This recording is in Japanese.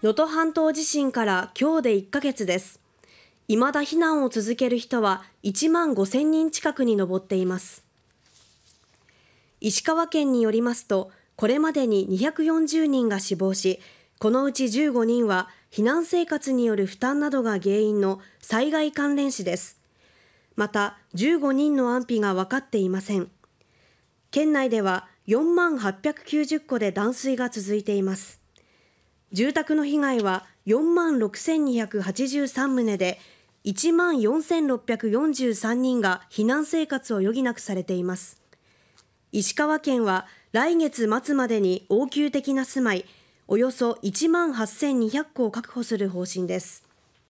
能登半島地震から今日で1ヶ月です。未だ避難を続ける人は1万5000人近くに上っています。石川県によりますと、これまでに240人が死亡し、このうち15人は避難生活による負担などが原因の災害関連死です。また、15人の安否が分かっていません。県内では4万890戸で断水が続いています。住宅の被害は4万6283棟で1万4643人が避難生活を余儀なくされています石川県は来月末までに応急的な住まいおよそ1万8200戸を確保する方針です